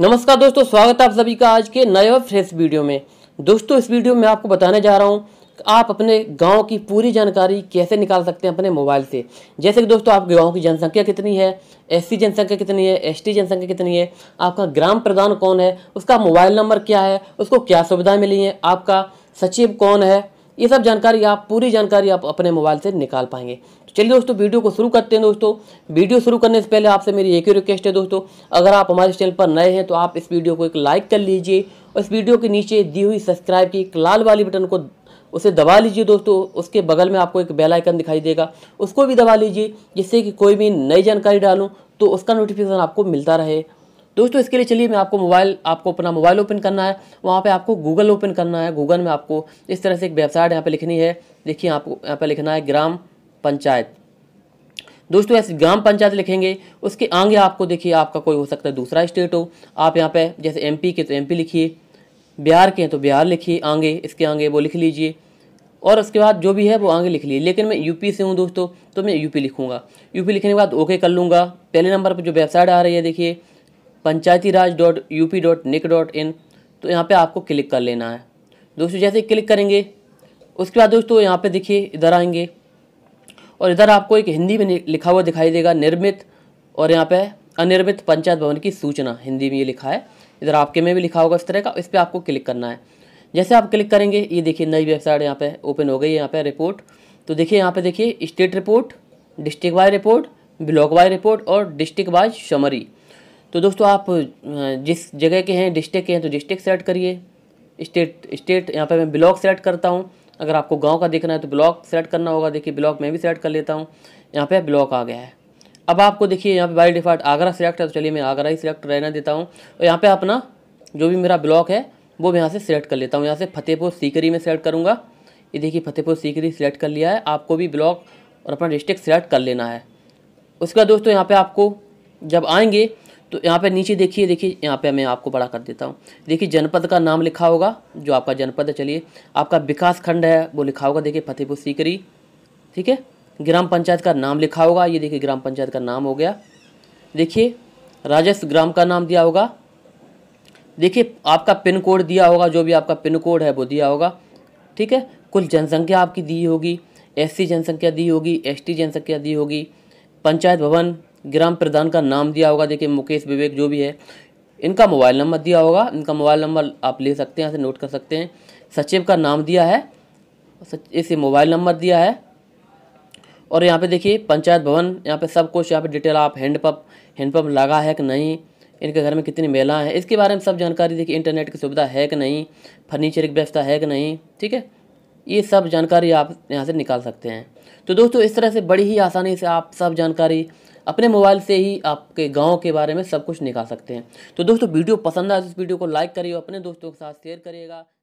नमस्कार दोस्तों स्वागत है आप सभी का आज के नए और फ्रेश वीडियो में दोस्तों इस वीडियो में आपको बताने जा रहा हूँ आप अपने गांव की पूरी जानकारी कैसे निकाल सकते हैं अपने मोबाइल से जैसे कि दोस्तों आपके गांव की जनसंख्या कितनी है एससी जनसंख्या कितनी है एसटी जनसंख्या कितनी है आपका ग्राम प्रधान कौन है उसका मोबाइल नंबर क्या है उसको क्या सुविधाएँ मिली हैं आपका सचिव कौन है ये सब जानकारी आप पूरी जानकारी आप अपने मोबाइल से निकाल पाएंगे चलिए दोस्तों वीडियो को शुरू करते हैं दोस्तों वीडियो शुरू करने से पहले आपसे मेरी एक ही रिक्वेस्ट है दोस्तों अगर आप हमारे चैनल पर नए हैं तो आप इस वीडियो को एक लाइक कर लीजिए और इस वीडियो के नीचे दी हुई सब्सक्राइब की एक लाल वाली बटन को उसे दबा लीजिए दोस्तों उसके बगल में आपको एक बेल आइकन दिखाई देगा उसको भी दबा लीजिए जिससे कि कोई भी नई जानकारी डालूँ तो उसका नोटिफिकेशन आपको मिलता रहे दोस्तों इसके लिए चलिए मैं आपको मोबाइल आपको अपना मोबाइल ओपन करना है वहाँ पे आपको गूगल ओपन करना है गूगल में आपको इस तरह से एक वेबसाइट यहाँ पे लिखनी है देखिए आपको यहाँ पे लिखना है ग्राम पंचायत दोस्तों ऐसे ग्राम पंचायत लिखेंगे उसके आगे आपको देखिए आपका कोई हो सकता है दूसरा स्टेट हो आप यहाँ पे जैसे एमपी के तो एमपी लिखिए बिहार के हैं तो बिहार लिखिए आगे इसके आगे वो लिख लीजिए और उसके बाद जो भी है वो आगे लिख लीजिए लेकिन मैं यूपी से हूँ दोस्तों तो मैं यूपी लिखूँगा यूपी लिखने के बाद ओके कर लूँगा पहले नंबर पर जो वेबसाइट आ रही है देखिए Panchayati Raj dot U P dot nic dot in तो यहाँ पर आपको क्लिक कर लेना है दोस्तों जैसे क्लिक करेंगे उसके बाद दोस्तों यहाँ पर देखिए इधर आएंगे और इधर आपको एक हिंदी में लिखा हुआ दिखाई देगा निर्मित और यहाँ पे अनिर्मित पंचायत भवन की सूचना हिंदी में ये लिखा है इधर आपके में भी लिखा होगा इस तरह का इस पर आपको क्लिक करना है जैसे आप क्लिक करेंगे ये देखिए नई वेबसाइट यहाँ पे ओपन हो गई है यहाँ पे रिपोर्ट तो देखिए यहाँ पे देखिए state report district wise report block wise report और डिस्ट्रिक्ट वाइज समरी तो दोस्तों आप जिस जगह के हैं डिस्ट्रिक्ट के हैं तो डिस्ट्रिक्ट सेलेक्ट करिए स्टेट स्टेट यहाँ पर मैं ब्लॉक सेलेक्ट करता हूँ अगर आपको गांव का देखना है तो ब्लॉक सेलेक्ट करना होगा देखिए ब्लॉक मैं भी सेलेक्ट कर लेता हूँ यहाँ पे ब्लॉक आ गया है अब आपको देखिए यहाँ पे बाई डिफ़ॉल्ट आगरा सेलेक्ट है तो चलिए मैं आगरा ही सिलेक्ट रहना देता हूँ और यहाँ पर अपना जो भी मेरा ब्लॉक है वो मैं यहाँ से सिलेक्ट कर लेता हूँ यहाँ से फतेहपुर सीकरी में सेलेक्ट करूँगा ये देखिए फतेहपुर सीकरी सिलेक्ट कर लिया है आपको भी ब्लॉक और अपना डिस्ट्रिक्ट सेलेक्ट कर लेना है उसके बाद दोस्तों यहाँ पर आपको जब आएंगे तो यहाँ पे नीचे देखिए देखिए यहाँ पे मैं आपको बड़ा कर देता हूँ देखिए जनपद का नाम लिखा होगा जो आपका जनपद है चलिए आपका विकास खंड है वो लिखा होगा देखिए फतेहपुर सीकरी ठीक है ग्राम पंचायत का नाम लिखा होगा ये देखिए ग्राम पंचायत का नाम हो गया देखिए राजस्व ग्राम का नाम दिया होगा देखिए आपका पिन कोड दिया होगा जो भी आपका पिन कोड है वो दिया होगा ठीक है कुल जनसंख्या आपकी दी होगी एस जनसंख्या दी होगी एस जनसंख्या दी होगी पंचायत भवन ग्राम प्रधान का नाम दिया होगा देखिए मुकेश विवेक जो भी है इनका मोबाइल नंबर दिया होगा इनका मोबाइल नंबर आप ले सकते हैं यहाँ से नोट कर सकते हैं सचिव का नाम दिया है इसे मोबाइल नंबर दिया है और यहाँ पे देखिए पंचायत भवन यहाँ पे सब कुछ यहाँ पे डिटेल आप हैंडपम्प हैंडपम्प लगा है कि नहीं इनके घर में कितनी महिलाएं हैं इसके बारे में सब जानकारी देखिए इंटरनेट की सुविधा है कि नहीं फर्नीचर की व्यवस्था है कि नहीं ठीक है ये सब जानकारी आप यहाँ से निकाल सकते हैं तो दोस्तों इस तरह से बड़ी ही आसानी से आप सब जानकारी अपने मोबाइल से ही आपके गाँव के बारे में सब कुछ निकाल सकते हैं तो दोस्तों वीडियो पसंद आए तो इस वीडियो को लाइक करिए अपने दोस्तों के साथ शेयर करिएगा